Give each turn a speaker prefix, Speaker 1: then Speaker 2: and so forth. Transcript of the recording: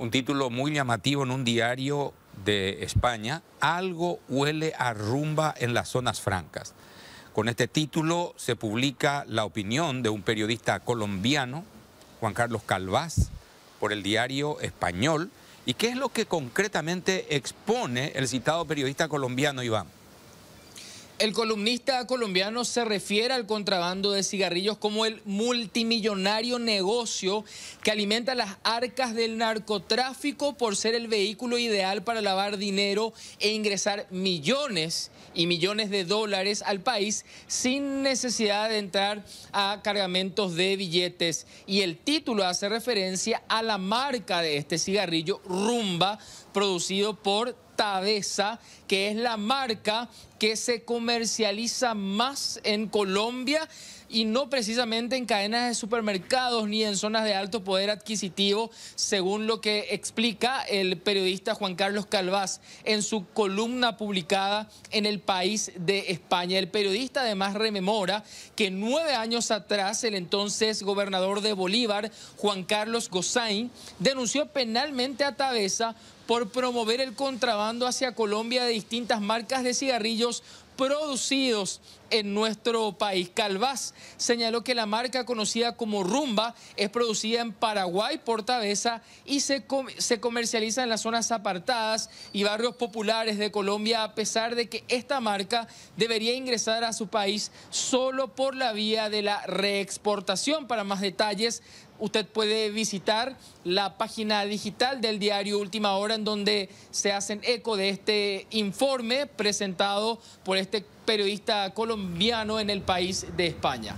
Speaker 1: un título muy llamativo en un diario de España, Algo huele a rumba en las zonas francas. Con este título se publica la opinión de un periodista colombiano, Juan Carlos Calvás, por el diario Español. ¿Y qué es lo que concretamente expone el citado periodista colombiano, Iván?
Speaker 2: El columnista colombiano se refiere al contrabando de cigarrillos como el multimillonario negocio que alimenta las arcas del narcotráfico por ser el vehículo ideal para lavar dinero e ingresar millones y millones de dólares al país sin necesidad de entrar a cargamentos de billetes. Y el título hace referencia a la marca de este cigarrillo, Rumba, producido por Tabesa, que es la marca que se comercializa más en Colombia y no precisamente en cadenas de supermercados ni en zonas de alto poder adquisitivo, según lo que explica el periodista Juan Carlos Calvás en su columna publicada en El País de España. El periodista además rememora que nueve años atrás el entonces gobernador de Bolívar, Juan Carlos Gozain, denunció penalmente a Tabeza por promover el contrabando hacia Colombia de distintas marcas de cigarrillos producidos en nuestro país. Calvás señaló que la marca conocida como Rumba es producida en Paraguay, Tabeza y se comercializa en las zonas apartadas y barrios populares de Colombia, a pesar de que esta marca debería ingresar a su país solo por la vía de la reexportación. Para más detalles, usted puede visitar la página digital del diario Última Hora en donde se hacen eco de este informe presentado por este periodista colombiano en el país de España.